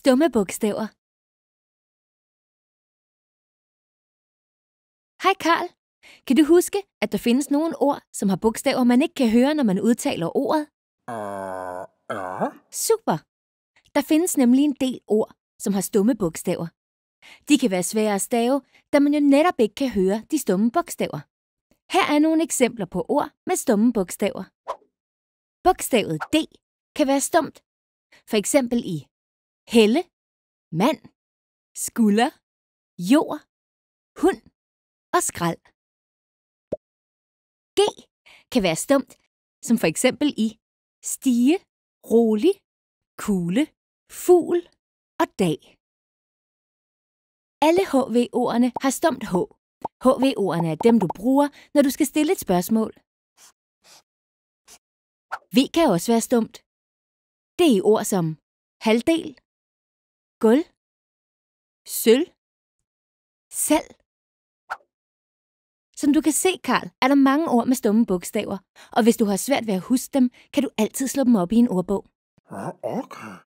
Stumme bogstaver. Hej Karl. Kan du huske, at der findes nogle ord, som har bogstaver, man ikke kan høre, når man udtaler ordet? Uh, uh. Super. Der findes nemlig en del ord, som har stumme bogstaver. De kan være svære at stave, da man jo netop ikke kan høre de stumme bogstaver. Her er nogle eksempler på ord med stumme bogstaver. Bogstavet D kan være stumt. For eksempel i Helle. Mand. Skulder. Jord. Hund. Og skrald. G kan være stumt, som for eksempel i stige, rolig, kugle, fugl og dag. Alle HV-ordene har stumt H. HV-ordene er dem, du bruger, når du skal stille et spørgsmål. V kan også være stumt. Det er i ord som halvdel, Gulv. Sølv. Selv. Som du kan se, Karl, er der mange ord med stumme bogstaver, og hvis du har svært ved at huske dem, kan du altid slå dem op i en ordbog. Ah, okay.